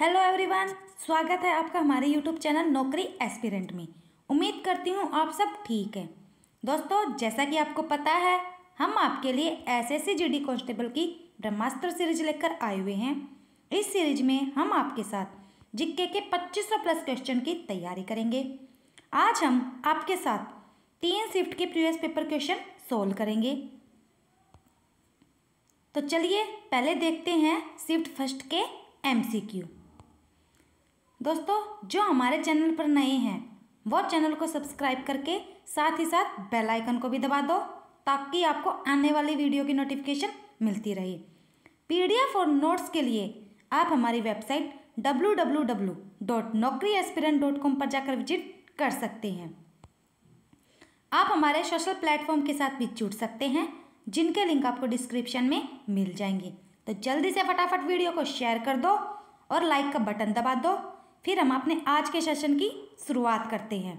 hello everyone स्वागत है आपका हमारे यूट्यूब चैनल नौकरी एस्पिरेंट में उम्मीद करती हूँ आप सब ठीक हैं दोस्तों जैसा कि आपको पता है हम आपके लिए एसएससी जीडी कांस्टेबल की ब्रह्मास्त्र सीरीज लेकर आए हुए हैं इस सीरीज में हम आपके साथ जिक्के के 2500 प्लस क्वेश्चन की तैयारी करेंगे आज हम आपके साथ तीन शिफ्ट के प्रीवियस पेपर क्वेश्चन सोल्व करेंगे तो चलिए पहले देखते हैं शिफ्ट फर्स्ट के एम सी क्यू दोस्तों जो हमारे चैनल पर नए हैं वो चैनल को सब्सक्राइब करके साथ ही साथ बेल आइकन को भी दबा दो ताकि आपको आने वाली वीडियो की नोटिफिकेशन मिलती रहे पीडीएफ और नोट्स के लिए आप हमारी वेबसाइट डब्ल्यू पर जाकर विजिट कर सकते हैं आप हमारे सोशल प्लेटफॉर्म के साथ भी जुड़ सकते हैं जिनके लिंक आपको डिस्क्रिप्शन में मिल जाएंगे तो जल्दी से फटाफट वीडियो को शेयर कर दो और लाइक का बटन दबा दो फिर हम अपने आज के सेशन की शुरुआत करते हैं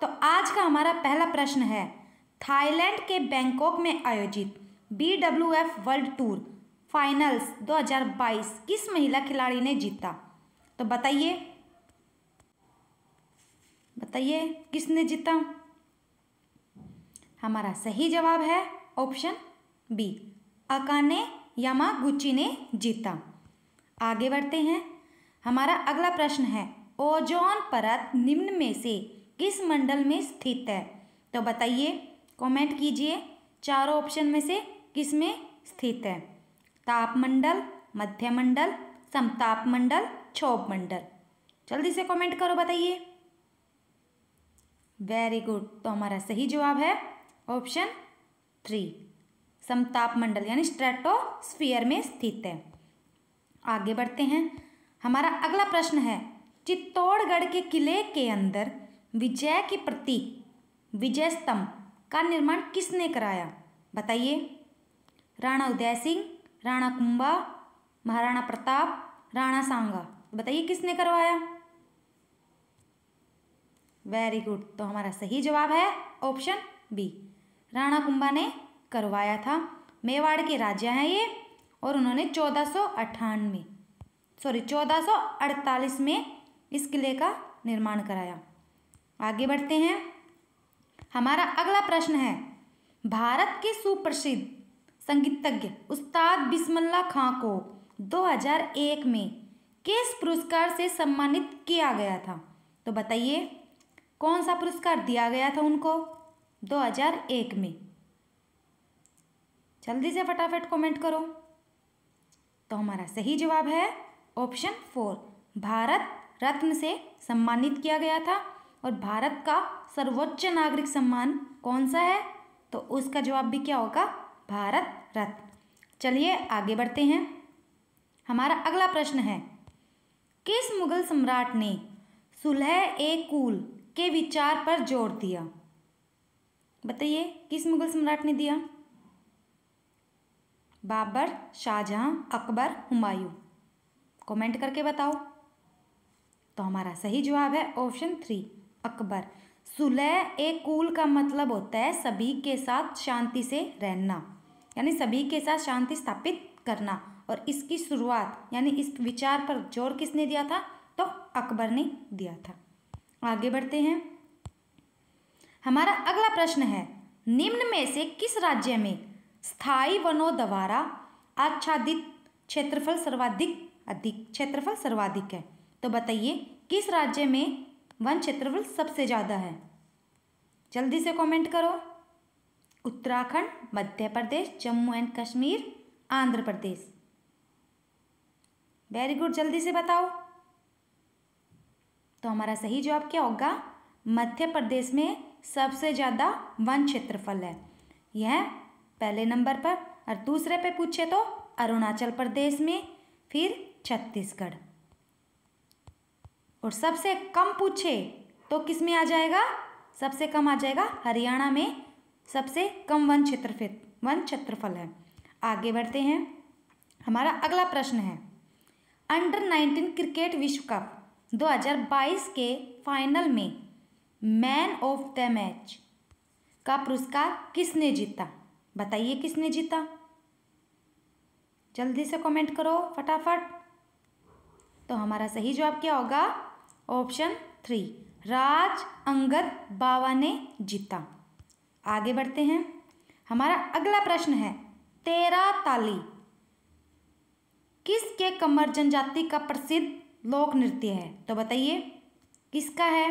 तो आज का हमारा पहला प्रश्न है थाईलैंड के बैंकॉक में आयोजित B W F world tour finals 2022 किस महिला खिलाड़ी ने जीता तो बताइए बताइए किसने जीता हमारा सही जवाब है ऑप्शन बी अकाने यामागुची ने जीता आगे बढ़ते हैं हमारा अगला प्रश्न है ओजोन परत निम्न में से किस मंडल में स्थित है तो बताइए कमेंट कीजिए चारों ऑप्शन में से किस में स्थित है तापमंडल मध्यमंडल समताप मंडल क्षोभ मंडल जल्दी से कमेंट करो बताइए वेरी गुड तो हमारा सही जवाब है ऑप्शन थ्री समताप मंडल यानी स्ट्रेटोस्फीयर में स्थित है आगे बढ़ते हैं हमारा अगला प्रश्न है चित्तौड़गढ़ के किले के अंदर विजय के प्रतीक विजय स्तंभ का निर्माण किसने कराया बताइए राणा उदय सिंह राणा कुंभा महाराणा प्रताप राणा सांगा बताइए किसने करवाया वेरी गुड तो हमारा सही जवाब है ऑप्शन बी राणा कुंभा ने करवाया था मेवाड़ के राजा हैं ये और उन्होंने चौदह सौ अट्ठानवे सॉरी 1448 में इस किले का निर्माण कराया आगे बढ़ते हैं हमारा अगला प्रश्न है भारत के सुप्रसिद्ध संगीतज्ञ उस्ताद बिस्मल्ला खां को 2001 में किस पुरस्कार से सम्मानित किया गया था तो बताइए कौन सा पुरस्कार दिया गया था उनको 2001 में जल्दी से फटाफट कमेंट करो तो हमारा सही जवाब है ऑप्शन फोर भारत रत्न से सम्मानित किया गया था और भारत का सर्वोच्च नागरिक सम्मान कौन सा है तो उसका जवाब भी क्या होगा भारत रत्न चलिए आगे बढ़ते हैं हमारा अगला प्रश्न है किस मुगल सम्राट ने सुलह ए कूल के विचार पर जोर दिया बताइए किस मुगल सम्राट ने दिया बाबर शाहजहां अकबर हुमायूं कमेंट करके बताओ तो हमारा सही जवाब है ऑप्शन थ्री अकबर सुलह ए कूल का मतलब होता है सभी के साथ शांति से रहना यानी सभी के साथ शांति स्थापित करना और इसकी शुरुआत यानी इस विचार पर जोर किसने दिया था तो अकबर ने दिया था आगे बढ़ते हैं हमारा अगला प्रश्न है निम्न में से किस राज्य में स्थायी वनों द्वारा आच्छादित क्षेत्रफल सर्वाधिक अधिक क्षेत्रफल सर्वाधिक है तो बताइए किस राज्य में वन क्षेत्रफल सबसे ज़्यादा है जल्दी से कमेंट करो Uttarakhand Madhya Pradesh Jammu and Kashmir Andhra Pradesh very good जल्दी से बताओ तो हमारा सही जवाब क्या होगा मध्य प्रदेश में सबसे ज़्यादा वन क्षेत्रफल है यह पहले नंबर पर और दूसरे पे पूछे तो अरुणाचल प्रदेश में फिर छत्तीसगढ़ और सबसे कम पूछे तो किस में आ जाएगा सबसे कम आ जाएगा हरियाणा में सबसे कम वन क्षेत्रफित वन क्षेत्रफल है आगे बढ़ते हैं हमारा अगला प्रश्न है अंडर 19 क्रिकेट विश्व कप 2022 के फाइनल में मैन ऑफ द मैच का पुरस्कार किसने जीता बताइए किसने जीता जल्दी से कमेंट करो फटाफट तो हमारा सही जवाब क्या होगा ऑप्शन थ्री राज अंगद बाबा ने जीता आगे बढ़ते हैं हमारा अगला प्रश्न है तेरा ताली किसके कमर जनजाति का प्रसिद्ध लोक नृत्य है तो बताइए किसका है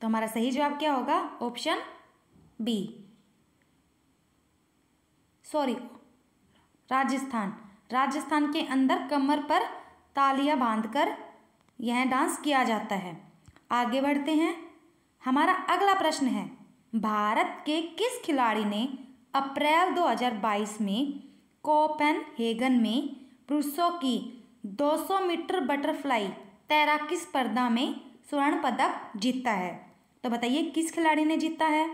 तो हमारा सही जवाब क्या होगा option B sorry Rajasthan Rajasthan के अंदर कमर पर तालियां बांधकर यह डांस किया जाता है आगे बढ़ते हैं हमारा अगला प्रश्न है भारत के किस खिलाड़ी ने अप्रैल 2022 में हेगन में पुरुषों की 200 मीटर बटरफ्लाई तैराकी स्पर्धा में स्वर्ण पदक जीता है तो बताइए किस खिलाड़ी ने जीता है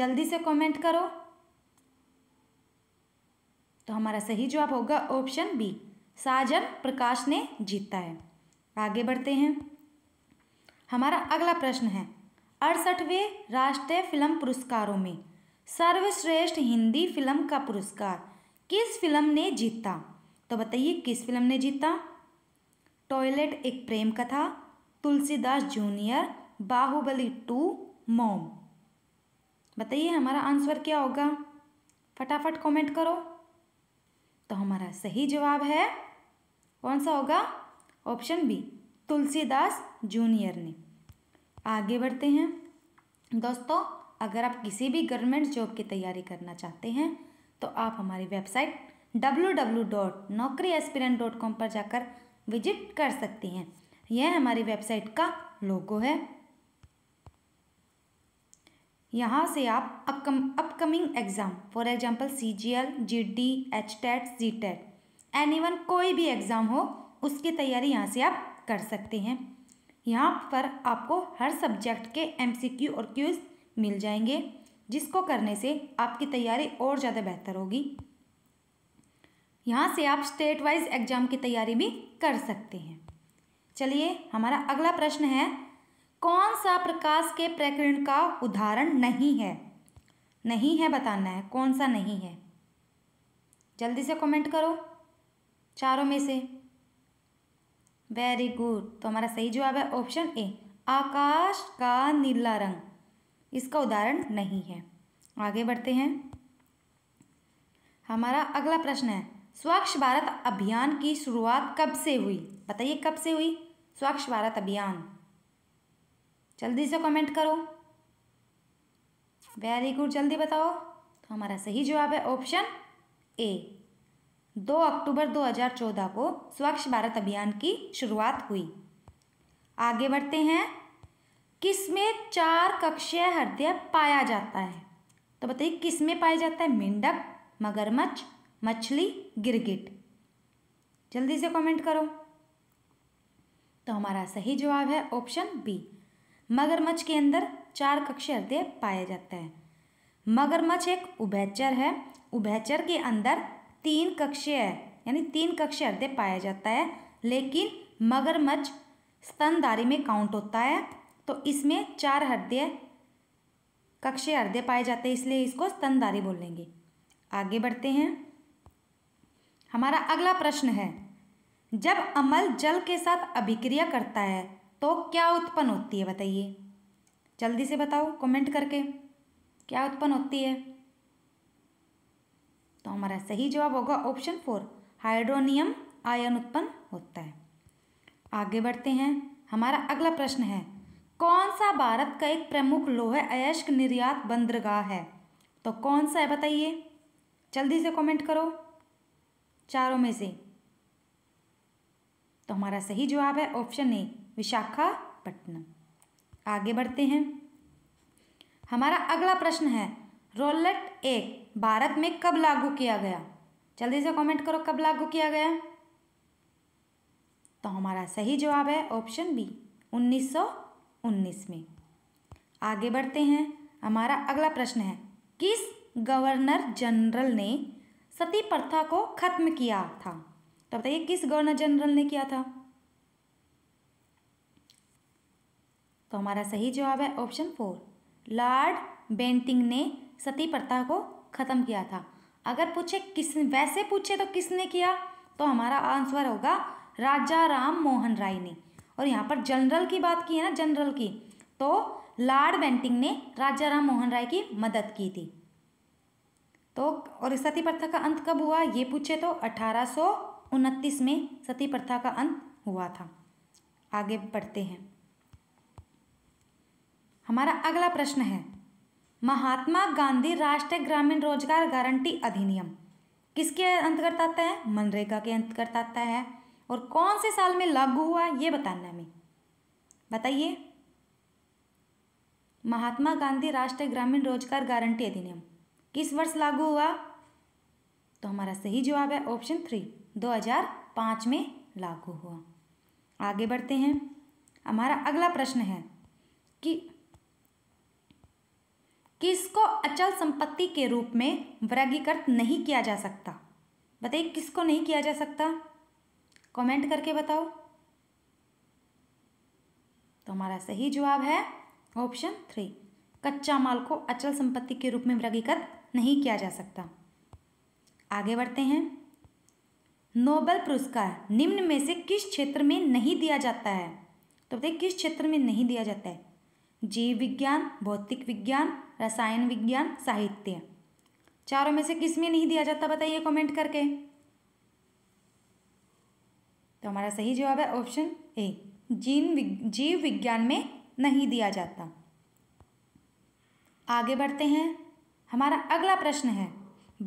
जल्दी से कमेंट करो तो हमारा सही जवाब होगा ऑप्शन बी साजन प्रकाश ने जीता है आगे बढ़ते हैं हमारा अगला प्रश्न है अड़सठवें राष्ट्रीय फिल्म पुरस्कारों में सर्वश्रेष्ठ हिंदी फिल्म का पुरस्कार किस फिल्म ने जीता तो बताइए किस फिल्म ने जीता टॉयलेट एक प्रेम कथा तुलसीदास जूनियर बाहुबली टू मोम बताइए हमारा आंसर क्या होगा फटाफट कमेंट करो तो हमारा सही जवाब है कौन सा होगा ऑप्शन बी तुलसीदास जूनियर ने आगे बढ़ते हैं दोस्तों अगर आप किसी भी गवर्नमेंट जॉब की तैयारी करना चाहते हैं तो आप हमारी वेबसाइट www.naukriaspirant.com पर जाकर विजिट कर सकते हैं यह हमारी वेबसाइट का लोगो है यहाँ से आप upcom upcoming exam for example C G L G D H TET G TET any one कोई भी एग्ज़ाम हो उसकी तैयारी यहाँ से आप कर सकते हैं यहाँ पर आपको हर सब्जेक्ट के एम सी क्यू और क्यूज मिल जाएंगे जिसको करने से आपकी तैयारी और ज़्यादा बेहतर होगी यहाँ से आप स्टेट वाइज एग्ज़ाम की तैयारी भी कर सकते हैं चलिए हमारा अगला प्रश्न है कौन सा प्रकाश के प्रकरण का उदाहरण नहीं है नहीं है बताना है कौन सा नहीं है जल्दी से कमेंट करो चारों में से वेरी गुड तो हमारा सही जवाब है ऑप्शन ए आकाश का नीला रंग इसका उदाहरण नहीं है आगे बढ़ते हैं हमारा अगला प्रश्न है स्वच्छ भारत अभियान की शुरुआत कब से हुई बताइए कब से हुई स्वच्छ भारत अभियान जल्दी से कमेंट करो वेरी गुड जल्दी बताओ तो हमारा सही जवाब है ऑप्शन ए दो अक्टूबर 2014 को स्वच्छ भारत अभियान की शुरुआत हुई आगे बढ़ते हैं किस में चार कक्षीय हृदय पाया जाता है तो बताइए किस में पाया जाता है मेंढक मगरमच्छ मछली गिरगिट जल्दी से कमेंट करो तो हमारा सही जवाब है ऑप्शन बी मगरमच्छ के अंदर चार कक्ष हृदय पाया जाता है मगरमच्छ एक उभयचर है उभयचर के अंदर तीन कक्षीय है यानी तीन कक्षीय हृदय पाया जाता है लेकिन मगरमच्छ स्तनधारी में काउंट होता है तो इसमें चार हृदय कक्षीय हृदय पाए जाते हैं इसलिए इसको स्तनधारी बोलेंगे आगे बढ़ते हैं हमारा अगला प्रश्न है जब अमल जल के साथ अभिक्रिया करता है तो क्या उत्पन्न होती है बताइए जल्दी से बताओ कमेंट करके क्या उत्पन्न होती है तो हमारा सही जवाब होगा ऑप्शन फोर हाइड्रोनियम आयन उत्पन्न होता है आगे बढ़ते हैं हमारा अगला प्रश्न है कौन सा भारत का एक प्रमुख लोह अयस्क निर्यात बंदरगाह है तो कौन सा है बताइए जल्दी से कमेंट करो चारों में से तो हमारा सही जवाब है ऑप्शन ए विशाखापट्टनम आगे बढ़ते हैं हमारा अगला प्रश्न है रोलट एक भारत में कब लागू किया गया जल्दी से कमेंट करो कब लागू किया गया तो हमारा सही जवाब है ऑप्शन बी 1919 में आगे बढ़ते हैं हमारा अगला प्रश्न है किस गवर्नर जनरल ने सती प्रथा को खत्म किया था तो बताइए किस गवर्नर जनरल ने किया था तो हमारा सही जवाब है ऑप्शन फोर लॉर्ड बेंटिंग ने सती प्रथा को ख़त्म किया था अगर पूछे किस वैसे पूछे तो किसने किया तो हमारा आंसर होगा राजा राम मोहन राय ने और यहाँ पर जनरल की बात की है ना जनरल की तो लॉर्ड बेंटिंग ने राजा राम मोहन राय की मदद की थी तो और सती प्रथा का अंत कब हुआ ये पूछे तो अठारह में सती प्रथा का अंत हुआ था आगे बढ़ते हैं हमारा अगला प्रश्न है महात्मा गांधी राष्ट्रीय ग्रामीण रोजगार गारंटी अधिनियम किसके अंतर्गत आता है मनरेगा के अंतर्गत आता है और कौन से साल में लागू हुआ ये बताना है हमें बताइए महात्मा गांधी राष्ट्रीय ग्रामीण रोजगार गारंटी अधिनियम किस वर्ष लागू हुआ तो हमारा सही जवाब है ऑप्शन थ्री 2005 में लागू हुआ आगे बढ़ते हैं हमारा अगला प्रश्न है कि कि इसको अचल संपत्ति के रूप में वर्गीकृत नहीं किया जा सकता बताइए किसको नहीं किया जा सकता कमेंट करके बताओ तो हमारा सही जवाब है ऑप्शन थ्री कच्चा माल को अचल संपत्ति के रूप में वर्गीकृत नहीं किया जा सकता आगे बढ़ते हैं नोबल पुरस्कार निम्न में से किस क्षेत्र में नहीं दिया जाता है तो बताइए किस क्षेत्र में नहीं दिया जाता है जीव विज्ञान भौतिक विज्ञान रसायन विज्ञान साहित्य चारों में से किस में नहीं दिया जाता बताइए कमेंट करके तो हमारा सही जवाब है ऑप्शन ए जीन जीव विज्ञान में नहीं दिया जाता आगे बढ़ते हैं हमारा अगला प्रश्न है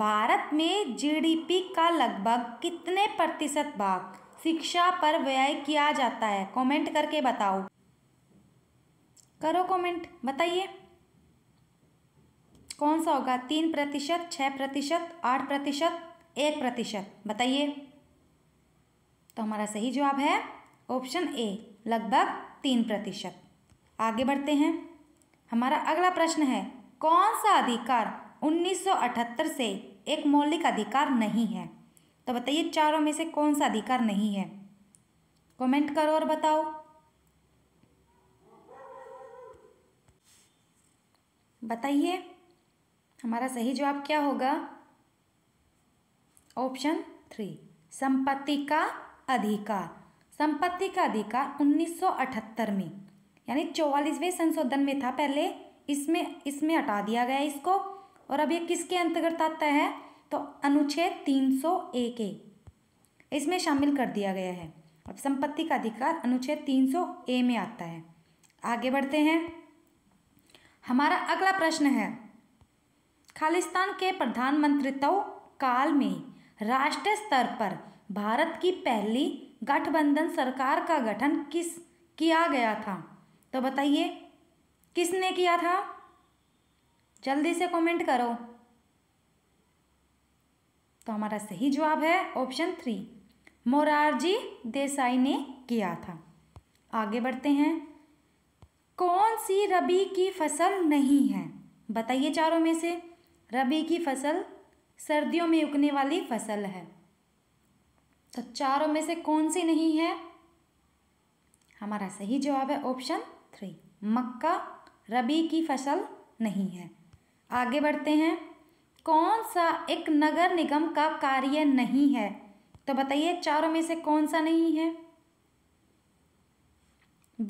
भारत में जीडीपी का लगभग कितने प्रतिशत भाग शिक्षा पर व्यय किया जाता है कमेंट करके बताओ करो कमेंट बताइए कौन सा होगा तीन प्रतिशत छः प्रतिशत आठ प्रतिशत एक प्रतिशत बताइए तो हमारा सही जवाब है ऑप्शन ए लगभग तीन प्रतिशत आगे बढ़ते हैं हमारा अगला प्रश्न है कौन सा अधिकार 1978 से एक मौलिक अधिकार नहीं है तो बताइए चारों में से कौन सा अधिकार नहीं है कमेंट करो और बताओ बताइए हमारा सही जवाब क्या होगा ऑप्शन थ्री संपत्ति का अधिकार संपत्ति का अधिकार 1978 में यानी चौवालीसवें संशोधन में था पहले इसमें इसमें हटा दिया गया इसको और अब ये किसके अंतर्गत आता है तो अनुच्छेद 301 ए इसमें शामिल कर दिया गया है अब संपत्ति का अधिकार अनुच्छेद 300 ए में आता है आगे बढ़ते हैं हमारा अगला प्रश्न है खालिस्तान के प्रधानमंत्रित्व काल में राष्ट्रीय स्तर पर भारत की पहली गठबंधन सरकार का गठन किस किया गया था तो बताइए किसने किया था जल्दी से कमेंट करो तो हमारा सही जवाब है ऑप्शन थ्री मोरारजी देसाई ने किया था आगे बढ़ते हैं कौन सी रबी की फसल नहीं है बताइए चारों में से रबी की फसल सर्दियों में उगने वाली फसल है तो चारों में से कौन सी नहीं है हमारा सही जवाब है ऑप्शन थ्री मक्का रबी की फसल नहीं है आगे बढ़ते हैं कौन सा एक नगर निगम का कार्य नहीं है तो बताइए चारों में से कौन सा नहीं है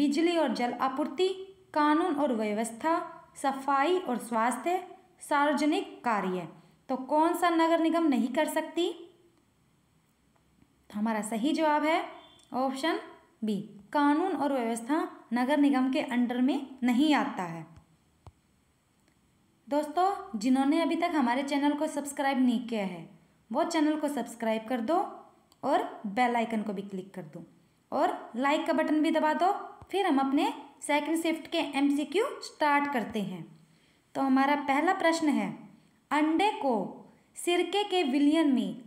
बिजली और जल आपूर्ति कानून और व्यवस्था सफाई और स्वास्थ्य सार्वजनिक कार्य तो कौन सा नगर निगम नहीं कर सकती तो हमारा सही जवाब है ऑप्शन बी कानून और व्यवस्था नगर निगम के अंडर में नहीं आता है दोस्तों जिन्होंने अभी तक हमारे चैनल को सब्सक्राइब नहीं किया है वो चैनल को सब्सक्राइब कर दो और बेल आइकन को भी क्लिक कर दो और लाइक का बटन भी दबा दो फिर हम अपने सेकंड शिफ्ट के एमसीक्यू स्टार्ट करते हैं तो हमारा पहला प्रश्न है अंडे को सिरके के विलियन में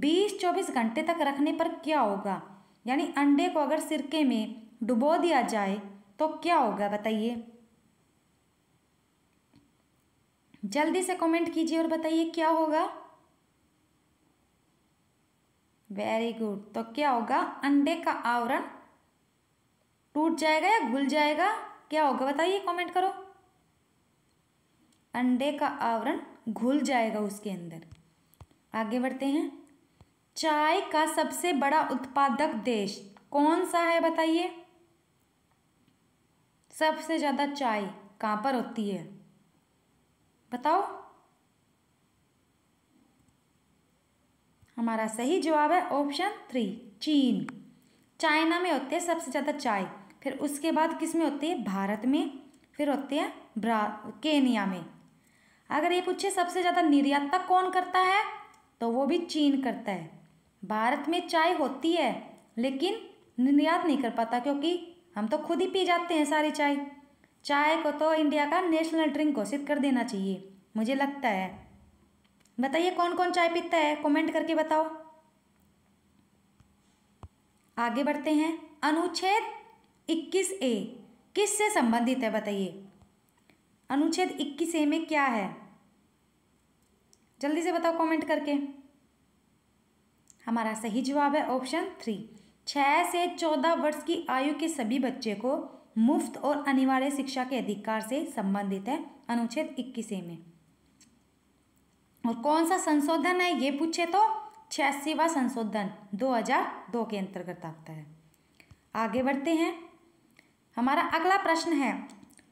20-24 घंटे तक रखने पर क्या होगा यानी अंडे को अगर सिरके में डुबो दिया जाए तो क्या होगा बताइए जल्दी से कमेंट कीजिए और बताइए क्या होगा वेरी गुड तो क्या होगा अंडे का आवरण टूट जाएगा या घुल जाएगा क्या होगा बताइए कमेंट करो अंडे का आवरण घुल जाएगा उसके अंदर आगे बढ़ते हैं चाय का सबसे बड़ा उत्पादक देश कौन सा है बताइए सबसे ज़्यादा चाय कहाँ पर होती है बताओ हमारा सही जवाब है ऑप्शन थ्री चीन चाइना में होती है सबसे ज़्यादा चाय फिर उसके बाद किस में होती है भारत में फिर होती है ब्रा केनिया में अगर ये पूछे सबसे ज़्यादा निर्यातक कौन करता है तो वो भी चीन करता है भारत में चाय होती है लेकिन निर्यात नहीं कर पाता क्योंकि हम तो खुद ही पी जाते हैं सारी चाय चाय को तो इंडिया का नेशनल ड्रिंक घोषित कर देना चाहिए मुझे लगता है बताइए कौन कौन चाय पीता है कमेंट करके बताओ आगे बढ़ते हैं अनुच्छेद 21 ए किस से संबंधित है बताइए अनुच्छेद इक्कीस ए में क्या है जल्दी से बताओ कमेंट करके हमारा सही जवाब है ऑप्शन थ्री छः से चौदह वर्ष की आयु के सभी बच्चे को मुफ्त और अनिवार्य शिक्षा के अधिकार से संबंधित है अनुच्छेद इक्कीस ए में और कौन सा संशोधन है ये पूछे तो छियासीवा संशोधन 2002 के अंतर्गत आता है आगे बढ़ते हैं हमारा अगला प्रश्न है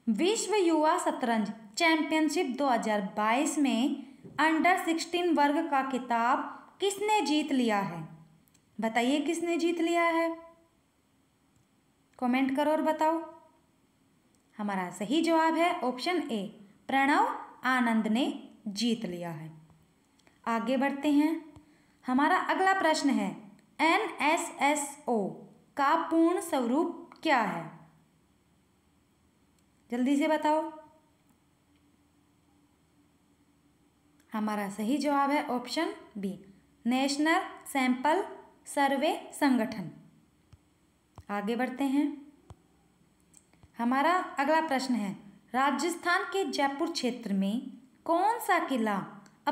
विश्व युवा शतरंज चैंपियनशिप 2022 में अंडर 16 वर्ग का किताब किसने जीत लिया है बताइए किसने जीत लिया है कमेंट करो और बताओ हमारा सही जवाब है ऑप्शन ए प्रणव आनंद ने जीत लिया है आगे बढ़ते हैं हमारा अगला प्रश्न है एन एस एस ओ का पूर्ण स्वरूप क्या है जल्दी से बताओ हमारा सही जवाब है option B national sample survey संगठन आगे बढ़ते हैं हमारा अगला प्रश्न है राजस्थान के जयपुर क्षेत्र में कौन सा किला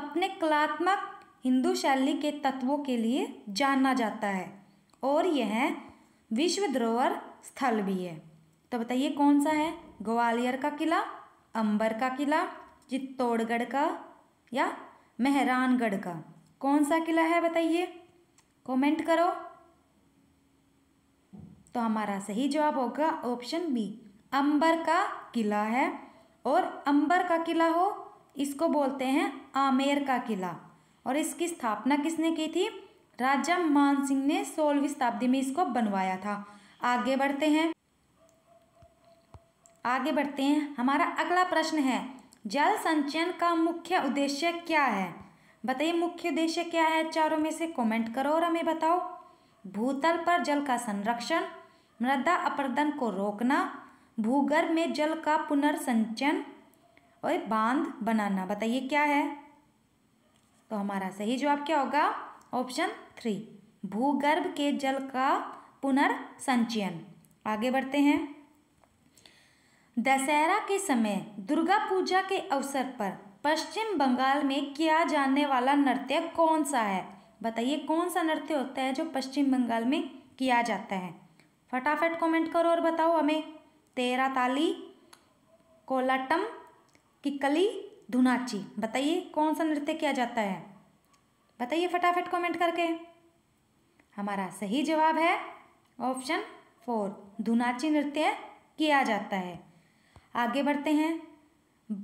अपने कलात्मक हिंदू शैली के तत्वों के लिए जाना जाता है और यह विश्व धरोहर स्थल भी है तो बताइए कौन सा है ग्वालियर का किला अंबर का किला चित्तौड़गढ़ का या मेहरानगढ़ का कौन सा किला है बताइए कमेंट करो तो हमारा सही जवाब होगा ऑप्शन बी अंबर का किला है और अंबर का किला हो इसको बोलते हैं आमेर का किला और इसकी स्थापना किसने की थी राजा मान सिंह ने सोलहवीं शताब्दी में इसको बनवाया था आगे बढ़ते हैं आगे बढ़ते हैं हमारा अगला प्रश्न है जल संचयन का मुख्य उद्देश्य क्या है बताइए मुख्य उद्देश्य क्या है चारों में से कमेंट करो और हमें बताओ भूतल पर जल का संरक्षण मृदा अपर्दन को रोकना भूगर्भ में जल का पुनर्संचयन और बांध बनाना बताइए क्या है तो हमारा सही जवाब क्या होगा ऑप्शन थ्री भूगर्भ के जल का पुनर्संचयन आगे बढ़ते हैं दशहरा के समय दुर्गा पूजा के अवसर पर पश्चिम बंगाल में किया जाने वाला नृत्य कौन सा है बताइए कौन सा नृत्य होता है जो पश्चिम बंगाल में किया जाता है फटाफट कमेंट करो और बताओ हमें तेरा ताली कोलाटम किकली धुनाची बताइए कौन सा नृत्य किया जाता है बताइए फटाफट कमेंट करके हमारा सही जवाब है ऑप्शन फोर धुनाची नृत्य किया जाता है आगे बढ़ते हैं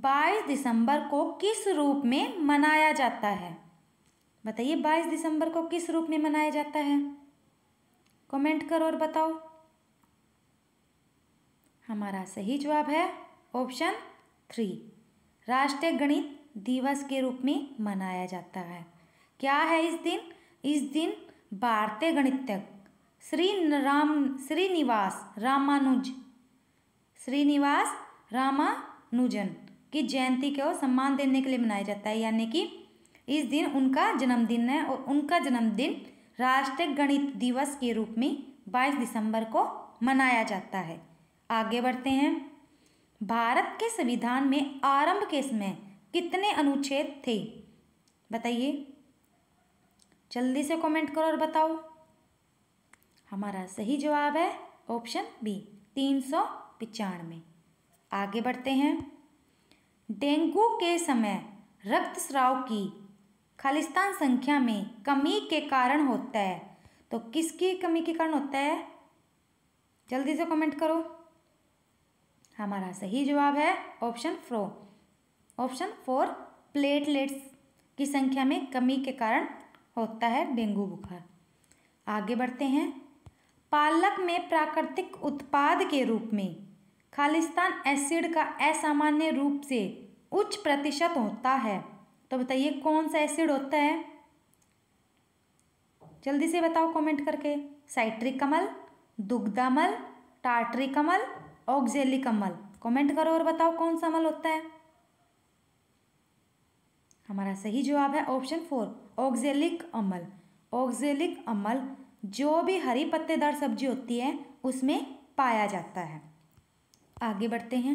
22 दिसंबर को किस रूप में मनाया जाता है बताइए 22 दिसंबर को किस रूप में मनाया जाता है कमेंट करो और बताओ हमारा सही जवाब है ऑप्शन थ्री राष्ट्रीय गणित दिवस के रूप में मनाया जाता है क्या है इस दिन इस दिन भारतीय गणितज्ञ श्री राम श्रीनिवास रामानुज श्रीनिवास रामानुजन की जयंती को सम्मान देने के लिए मनाया जाता है यानी कि इस दिन उनका जन्मदिन है और उनका जन्मदिन राष्ट्रीय गणित दिवस के रूप में 22 दिसंबर को मनाया जाता है आगे बढ़ते हैं भारत के संविधान में आरंभ के समय कितने अनुच्छेद थे बताइए जल्दी से कमेंट करो और बताओ हमारा सही जवाब है ऑप्शन बी तीन सौ पचानवे आगे बढ़ते हैं डेंगू के समय रक्तस्राव की खालिस्तान संख्या में कमी के कारण होता है तो किसकी कमी के कारण होता है जल्दी से कमेंट करो हमारा सही जवाब है option four option four platelets की संख्या में कमी के कारण होता है डेंगू बुखार आगे बढ़ते हैं पालक में प्राकृतिक उत्पाद के रूप में खालिस्तान एसिड का असामान्य रूप से उच्च प्रतिशत होता है तो बताइए कौन सा एसिड होता है जल्दी से बताओ कमेंट करके साइट्रिक अमल दुग्धामल टार्ट्रिक अमल ऑक्जेलिक अमल कमेंट करो और बताओ कौन सा अमल होता है हमारा सही जवाब है ऑप्शन फोर ऑक्जेलिक अमल ऑक्जेलिक अमल जो भी हरी पत्तेदार सब्जी होती है उसमें पाया जाता है आगे बढ़ते हैं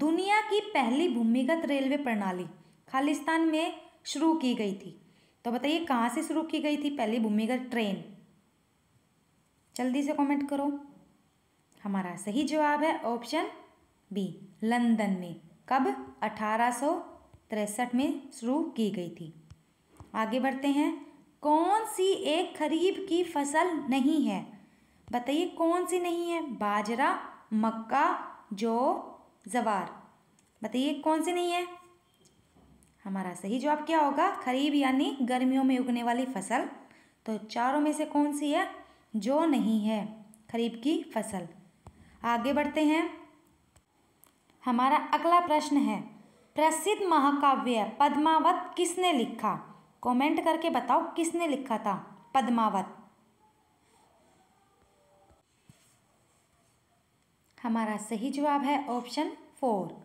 दुनिया की पहली भूमिगत रेलवे प्रणाली खालिस्तान में शुरू की गई थी तो बताइए कहाँ से शुरू की गई थी पहली भूमिगत ट्रेन जल्दी से कमेंट करो हमारा सही जवाब है ऑप्शन बी लंदन में कब अठारह में शुरू की गई थी आगे बढ़ते हैं कौन सी एक खरीफ की फसल नहीं है बताइए कौन सी नहीं है बाजरा मक्का जो जवार बताइए कौन से नहीं है हमारा सही जवाब क्या होगा खरीफ यानी गर्मियों में उगने वाली फसल तो चारों में से कौन सी है जो नहीं है खरीफ की फसल आगे बढ़ते हैं हमारा अगला प्रश्न है प्रसिद्ध महाकाव्य पद्मावत किसने लिखा कमेंट करके बताओ किसने लिखा था पद्मावत हमारा सही जवाब है ऑप्शन फोर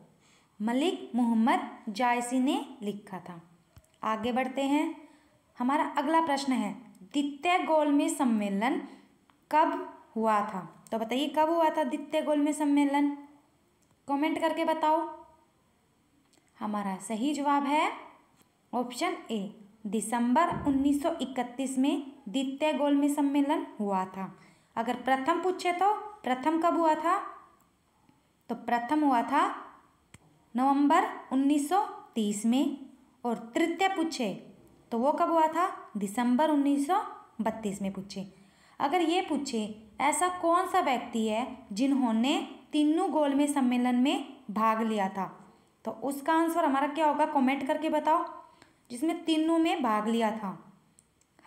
मलिक मोहम्मद जायसी ने लिखा था आगे बढ़ते हैं हमारा अगला प्रश्न है द्वितीय में सम्मेलन कब हुआ था तो बताइए कब हुआ था द्वितीय में सम्मेलन कमेंट करके बताओ हमारा सही जवाब है ऑप्शन ए दिसंबर 1931 में द्वितीय में सम्मेलन हुआ था अगर प्रथम पूछे तो प्रथम कब हुआ था तो प्रथम हुआ था नवंबर 1930 में और तृतीय पूछे तो वो कब हुआ था दिसंबर 1932 में पूछे अगर ये पूछे ऐसा कौन सा व्यक्ति है जिन्होंने तीनों गोल में सम्मेलन में भाग लिया था तो उसका आंसर हमारा क्या होगा कमेंट करके बताओ जिसमें तीनों में भाग लिया था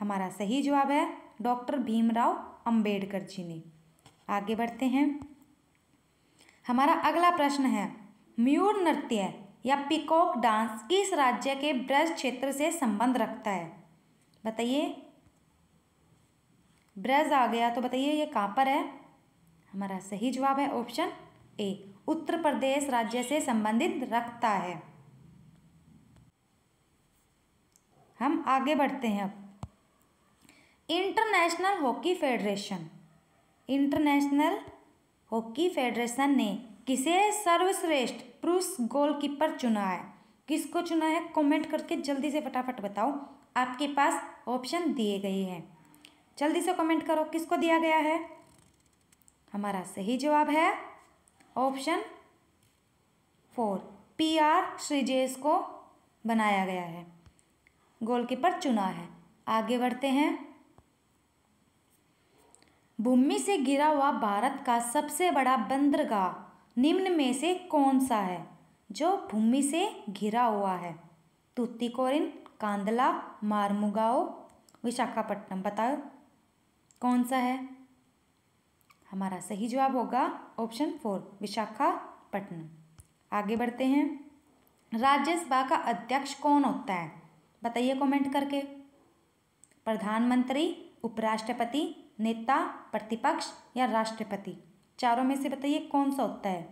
हमारा सही जवाब है डॉक्टर भीमराव अंबेडकर जी ने आगे बढ़ते हैं हमारा अगला प्रश्न है म्यूर नृत्य या पिकॉक डांस किस राज्य के ब्रज क्षेत्र से संबंध रखता है बताइए ब्रज आ गया तो बताइए ये कहाँ पर है हमारा सही जवाब है ऑप्शन ए उत्तर प्रदेश राज्य से संबंधित रखता है हम आगे बढ़ते हैं अब international hockey federation international hockey federation ने किसे सर्वश्रेष्ठ पुरुष गोलकीपर चुना है किसको चुना है कमेंट करके जल्दी से फटाफट बताओ आपके पास ऑप्शन दिए गए हैं जल्दी से कमेंट करो किसको दिया गया है हमारा सही जवाब है option four P R Sreejesh को बनाया गया है गोलकीपर चुना है आगे बढ़ते हैं भूमि से घिरा हुआ भारत का सबसे बड़ा बंदरगाह निम्न में से कौन सा है जो भूमि से घिरा हुआ है तूतीकोरिन कांदला मारमुगाओ विशाखापट्टनम बताओ कौन सा है हमारा सही जवाब होगा ऑप्शन फोर विशाखापट्टनम आगे बढ़ते हैं राज्यसभा का अध्यक्ष कौन होता है बताइए कमेंट करके प्रधानमंत्री उपराष्ट्रपति नेता प्रतिपक्ष या राष्ट्रपति चारों में से बताइए कौन सा होता है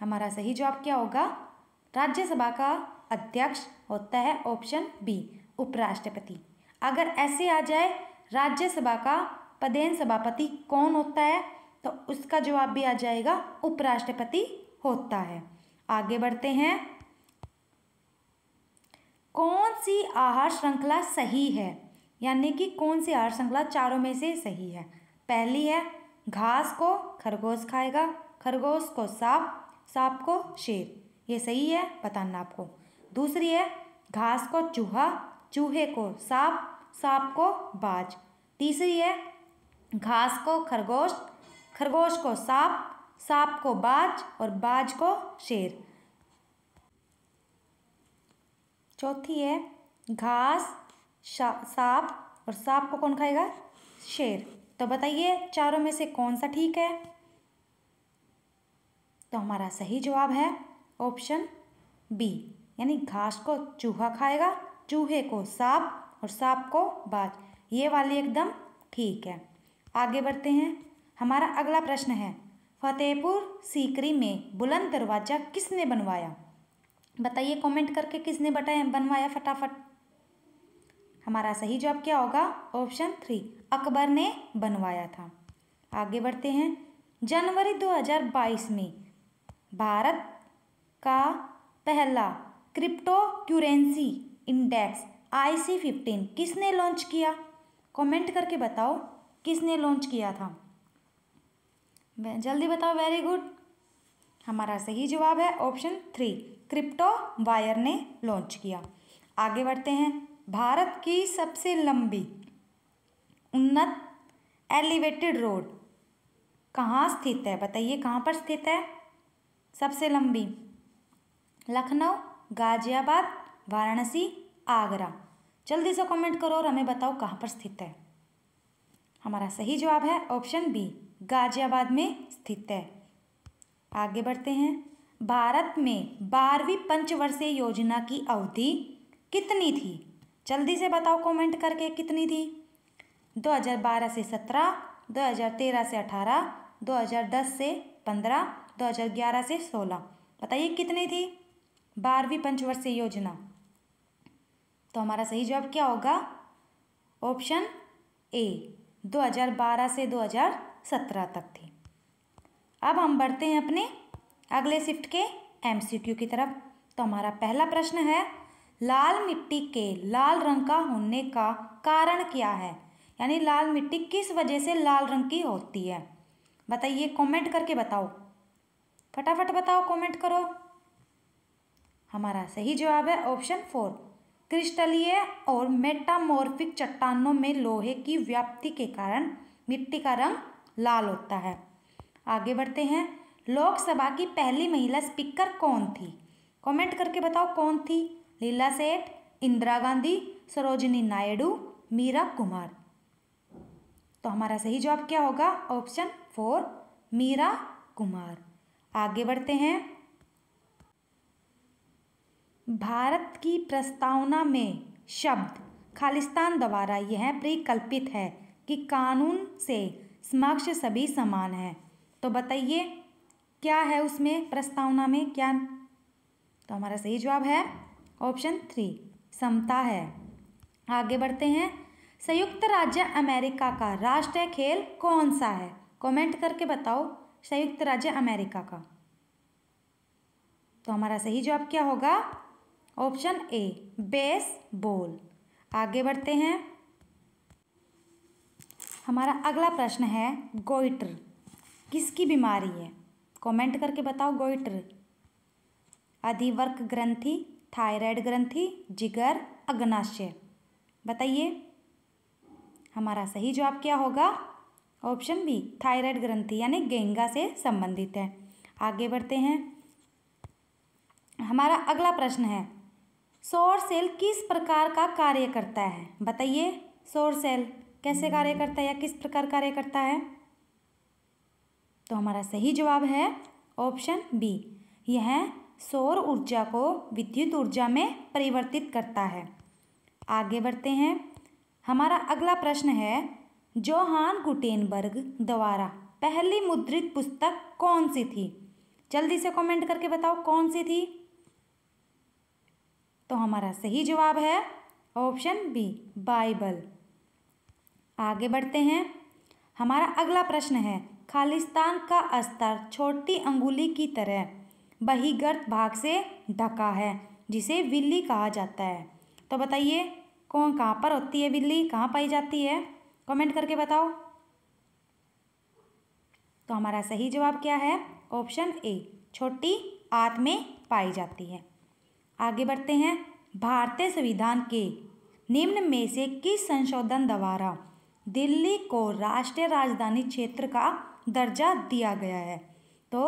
हमारा सही जवाब क्या होगा राज्यसभा का अध्यक्ष होता है ऑप्शन बी उपराष्ट्रपति अगर ऐसे आ जाए राज्यसभा का पदेन सभापति कौन होता है तो उसका जवाब भी आ जाएगा उपराष्ट्रपति होता है आगे बढ़ते हैं कौन सी आहार श्रृंखला सही है यानी कि कौन सी आहार श्रृंखला चारों में से सही है पहली है घास को खरगोश खाएगा खरगोश को सांप सांप को शेर ये सही है बताना आपको दूसरी है घास को चूहा चूहे को सांप सांप को बाज तीसरी है घास को खरगोश खरगोश को सांप सांप को बाज और बाज को शेर चौथी है घास सांप और सांप को कौन खाएगा शेर तो बताइए चारों में से कौन सा ठीक है तो हमारा सही जवाब है ऑप्शन बी यानी घास को चूहा खाएगा चूहे को सांप और सांप को बाज ये वाली एकदम ठीक है आगे बढ़ते हैं हमारा अगला प्रश्न है फतेहपुर सीकरी में बुलंद दरवाज़ा किसने बनवाया बताइए कमेंट करके किसने बटाया बनवाया फटाफट हमारा सही जवाब क्या होगा ऑप्शन थ्री अकबर ने बनवाया था आगे बढ़ते हैं जनवरी 2022 में भारत का पहला crypto currency index I C fifteen किसने लॉन्च किया कमेंट करके बताओ किसने लॉन्च किया था जल्दी बताओ वेरी गुड हमारा सही जवाब है ऑप्शन थ्री क्रिप्टो वायर ने लॉन्च किया आगे बढ़ते हैं भारत की सबसे लंबी उन्नत एलिवेटेड रोड कहाँ स्थित है बताइए कहाँ पर स्थित है सबसे लंबी लखनऊ गाजियाबाद वाराणसी आगरा जल्दी से कमेंट करो और हमें बताओ कहाँ पर स्थित है हमारा सही जवाब है ऑप्शन बी गाजियाबाद में स्थित है आगे बढ़ते हैं भारत में बारहवीं पंचवर्षीय योजना की अवधि कितनी थी जल्दी से बताओ कमेंट करके कितनी थी 2012 से 17, 2013 से 18, 2010 से 15, 2011 से 16 बताइए कितनी थी बारहवीं पंचवर्षीय योजना तो हमारा सही जवाब क्या होगा ऑप्शन ए 2012 से 2017 तक थी अब हम बढ़ते हैं अपने अगले शिफ्ट के एमसीक्यू की तरफ तो हमारा पहला प्रश्न है लाल मिट्टी के लाल रंग का होने का कारण क्या है यानी लाल मिट्टी किस वजह से लाल रंग की होती है बताइए कमेंट करके बताओ फटाफट बताओ कमेंट करो हमारा सही जवाब है ऑप्शन फोर क्रिस्टलीय और मेटामॉर्फिक चट्टानों में लोहे की व्याप्ति के कारण मिट्टी का रंग लाल होता है आगे बढ़ते हैं लोकसभा की पहली महिला स्पीकर कौन थी कमेंट करके बताओ कौन थी लीला सेठ इंदिरा गांधी सरोजनी नायडू मीरा कुमार तो हमारा सही जवाब क्या होगा ऑप्शन फोर मीरा कुमार आगे बढ़ते हैं भारत की प्रस्तावना में शब्द खालिस्तान द्वारा यह परिकल्पित है कि कानून से समक्ष सभी समान हैं तो बताइए क्या है उसमें प्रस्तावना में क्या तो हमारा सही जवाब है ऑप्शन थ्री समता है आगे बढ़ते हैं संयुक्त राज्य अमेरिका का राष्ट्रीय खेल कौन सा है कमेंट करके बताओ संयुक्त राज्य अमेरिका का तो हमारा सही जवाब क्या होगा ऑप्शन ए बेस बोल आगे बढ़ते हैं हमारा अगला प्रश्न है गोइटर किसकी बीमारी है कमेंट करके बताओ गोइटर अधिवर्क ग्रंथि थायराइड ग्रंथि जिगर अग्नाशय बताइए हमारा सही जवाब क्या होगा ऑप्शन बी थायराइड ग्रंथि यानी गेंगा से संबंधित है आगे बढ़ते हैं हमारा अगला प्रश्न है सौर सेल किस प्रकार का कार्य करता है बताइए सौर सेल कैसे कार्य करता है या किस प्रकार कार्य करता है तो हमारा सही जवाब है ऑप्शन बी यह सौर ऊर्जा को विद्युत ऊर्जा में परिवर्तित करता है आगे बढ़ते हैं हमारा अगला प्रश्न है जोहान गुटेनबर्ग द्वारा पहली मुद्रित पुस्तक कौन सी थी जल्दी से कमेंट करके बताओ कौन सी थी तो हमारा सही जवाब है ऑप्शन बी बाइबल आगे बढ़ते हैं हमारा अगला प्रश्न है खालिस्तान का स्तर छोटी अंगुली की तरह बहिगर्त भाग से ढका है जिसे विल्ली कहा जाता है तो बताइए कौन कहाँ पर होती है बिल्ली कहाँ पाई जाती है कमेंट करके बताओ तो हमारा सही जवाब क्या है ऑप्शन ए छोटी आत में पाई जाती है आगे बढ़ते हैं भारतीय संविधान के निम्न में से किस संशोधन द्वारा दिल्ली को राष्ट्रीय राजधानी क्षेत्र का दर्जा दिया गया है तो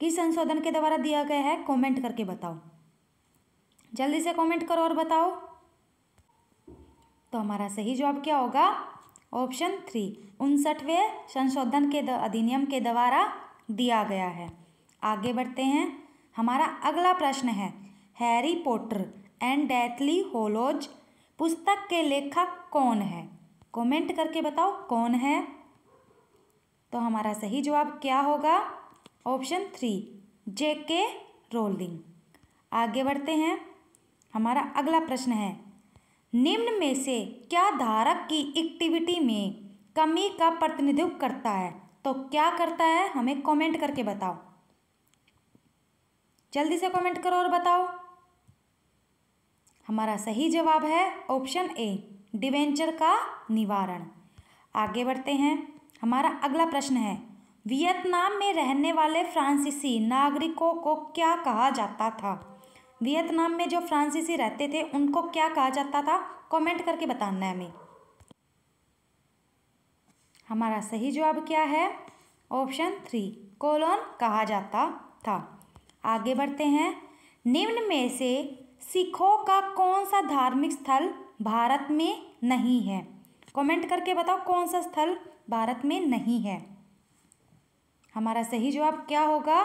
किस संशोधन के द्वारा दिया गया है कमेंट करके बताओ जल्दी से कमेंट करो और बताओ तो हमारा सही जवाब क्या होगा ऑप्शन थ्री उनसठवें संशोधन के अधिनियम के द्वारा दिया गया है आगे बढ़ते हैं हमारा अगला प्रश्न है Harry Potter and Deathly Hallows पुस्तक के लेखक कौन है कमेंट करके बताओ कौन है तो हमारा सही जवाब क्या होगा ऑप्शन थ्री जे के रोलिंग आगे बढ़ते हैं हमारा अगला प्रश्न है निम्न में से क्या धारक की एक्टिविटी में कमी का प्रतिनिधित्व करता है तो क्या करता है हमें कमेंट करके बताओ जल्दी से कमेंट करो और बताओ हमारा सही जवाब है ऑप्शन ए डिवेंचर का निवारण आगे बढ़ते हैं हमारा अगला प्रश्न है वियतनाम में रहने वाले फ्रांसीसी नागरिकों को क्या कहा जाता था वियतनाम में जो फ्रांसीसी रहते थे उनको क्या कहा जाता था कमेंट करके बताना है हमें हमारा सही जवाब क्या है ऑप्शन थ्री कोलोन कहा जाता था आगे बढ़ते हैं निम्न में से सिखों का कौन सा धार्मिक स्थल भारत में नहीं है कमेंट करके बताओ कौन सा स्थल भारत में नहीं है हमारा सही जवाब क्या होगा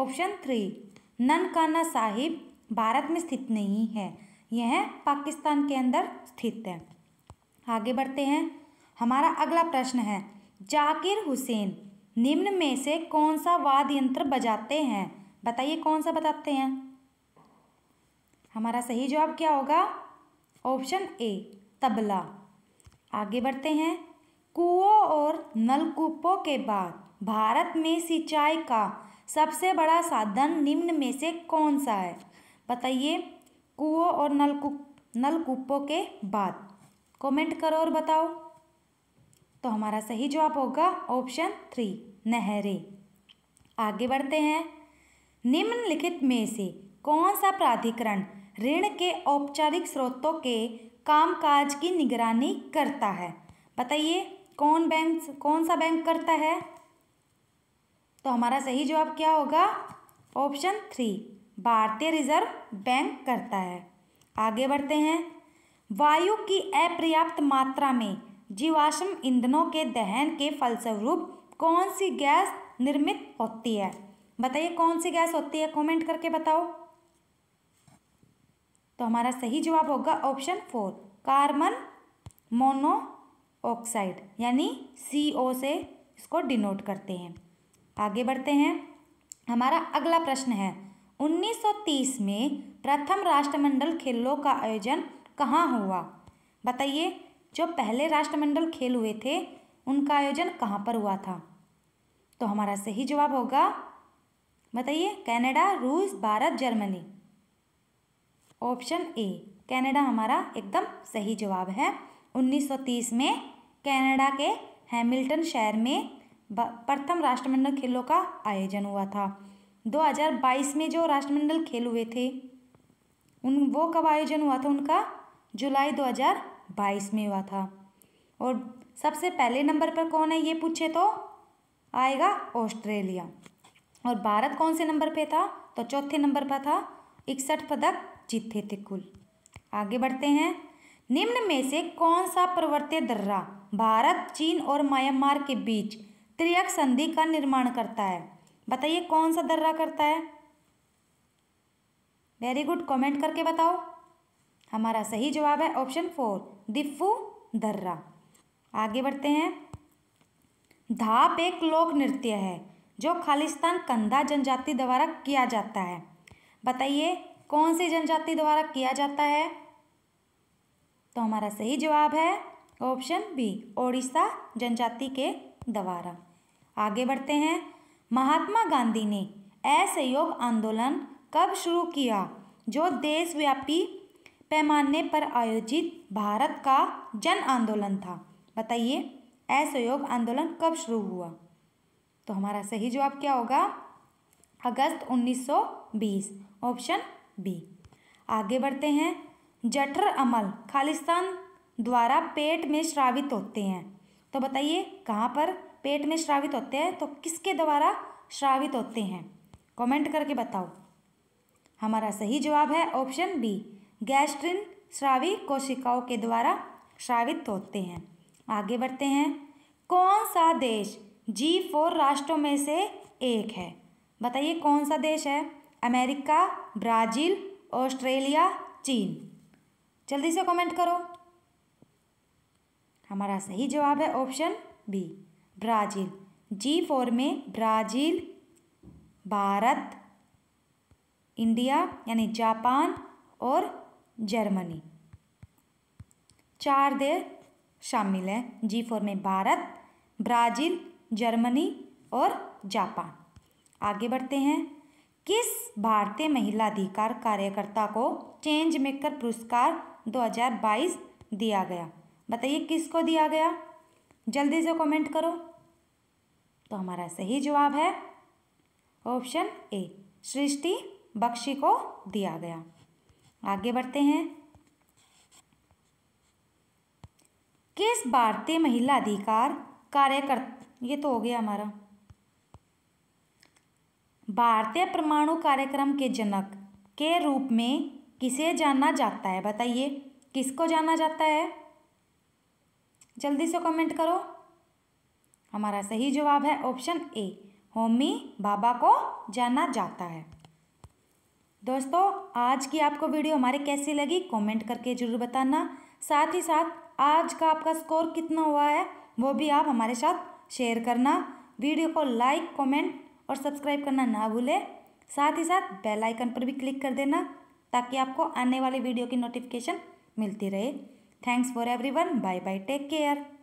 ऑप्शन थ्री ननकाना साहिब भारत में स्थित नहीं है यह पाकिस्तान के अंदर स्थित है आगे बढ़ते हैं हमारा अगला प्रश्न है जाकिर हुसैन निम्न में से कौन सा वाद्य यंत्र बजाते हैं बताइए कौन सा बताते हैं हमारा सही जवाब क्या होगा ऑप्शन ए तबला आगे बढ़ते हैं कुओं और नलकूपों के बाद भारत में सिंचाई का सबसे बड़ा साधन निम्न में से कौन सा है बताइए कुओं और नलकूप नलकूपों के बाद कमेंट करो और बताओ तो हमारा सही जवाब होगा ऑप्शन थ्री नहरे आगे बढ़ते हैं निम्नलिखित में से कौन सा प्राधिकरण ऋण के औपचारिक स्रोतों के कामकाज की निगरानी करता है बताइए कौन बैंक कौन सा बैंक करता है तो हमारा सही जवाब क्या होगा ऑप्शन थ्री भारतीय रिजर्व बैंक करता है आगे बढ़ते हैं वायु की अपर्याप्त मात्रा में जीवाश्म ईंधनों के दहन के फलस्वरूप कौन सी गैस निर्मित होती है बताइए कौन सी गैस होती है कमेंट करके बताओ तो हमारा सही जवाब होगा ऑप्शन फोर कार्बन मोनोऑक्साइड यानी सी ओ से इसको डिनोट करते हैं आगे बढ़ते हैं हमारा अगला प्रश्न है 1930 में प्रथम राष्ट्रमंडल खेलों का आयोजन कहाँ हुआ बताइए जो पहले राष्ट्रमंडल खेल हुए थे उनका आयोजन कहाँ पर हुआ था तो हमारा सही जवाब होगा बताइए कनाडा रूस Bharat Germany option A Canada हमारा एकदम सही जवाब है 1930 में कनाडा के हैमिल्टन शहर में प्रथम राष्ट्रमंडल खेलों का आयोजन हुआ था 2022 में जो राष्ट्रमंडल खेल हुए थे उन वो कब आयोजन हुआ था उनका जुलाई 2022 में हुआ था और सबसे पहले नंबर पर कौन है ये पूछे तो आएगा ऑस्ट्रेलिया और भारत कौन से नंबर पे था तो चौथे नंबर पर था इकसठ पदक जीते थे कुल आगे बढ़ते हैं निम्न में से कौन सा पर्वतीय दर्रा भारत चीन और म्यांमार के बीच त्रियक संधि का निर्माण करता है बताइए कौन सा दर्रा करता है वेरी गुड कमेंट करके बताओ हमारा सही जवाब है ऑप्शन फोर दिफू दर्रा आगे बढ़ते हैं धाप एक लोक नृत्य है जो खालिस्तान कंधा जनजाति द्वारा किया जाता है बताइए कौन सी जनजाति द्वारा किया जाता है तो हमारा सही जवाब है ऑप्शन बी ओडिशा जनजाति के द्वारा आगे बढ़ते हैं महात्मा गांधी ने असहयोग आंदोलन कब शुरू किया जो देशव्यापी पैमाने पर आयोजित भारत का जन आंदोलन था बताइए असहयोग आंदोलन कब शुरू हुआ तो हमारा सही जवाब क्या होगा अगस्त 1920 ऑप्शन बी आगे बढ़ते हैं जठर अमल खालिस्तान द्वारा पेट में श्रावित होते हैं तो बताइए कहाँ पर पेट में श्रावित होते हैं तो किसके द्वारा श्रावित होते हैं कमेंट करके बताओ हमारा सही जवाब है ऑप्शन बी गैस्ट्रिन श्रावी कोशिकाओं के द्वारा श्रावित होते हैं आगे बढ़ते हैं कौन सा देश जी फोर राष्ट्रों में से एक है बताइए कौन सा देश है अमेरिका ब्राज़ील ऑस्ट्रेलिया चीन जल्दी से कमेंट करो हमारा सही जवाब है option B Brazil G four में ब्राज़ील भारत इंडिया यानी जापान और जर्मनी चार देश शामिल हैं जी फोर में भारत ब्राज़ील जर्मनी और जापान आगे बढ़ते हैं किस भारतीय महिला अधिकार कार्यकर्ता को चेंज मेकर पुरस्कार 2022 दिया गया बताइए किसको दिया गया जल्दी से कमेंट करो तो हमारा सही जवाब है ऑप्शन ए सृष्टि बख्शी को दिया गया आगे बढ़ते हैं किस भारतीय महिला अधिकार कार्यकर्ता ये तो हो गया हमारा भारतीय परमाणु कार्यक्रम के जनक के रूप में किसे जाना जाता है बताइए किसको जाना जाता है जल्दी से कमेंट करो हमारा सही जवाब है ऑप्शन ए होमी बाबा को जाना जाता है दोस्तों आज की आपको वीडियो हमारी कैसी लगी कमेंट करके जरूर बताना साथ ही साथ आज का आपका स्कोर कितना हुआ है वो भी आप हमारे साथ शेयर करना वीडियो को लाइक कमेंट और सब्सक्राइब करना ना भूलें साथ ही साथ बेल आइकन पर भी क्लिक कर देना ताकि आपको आने वाली वीडियो की नोटिफिकेशन मिलती रहे thanks for every bye bye take care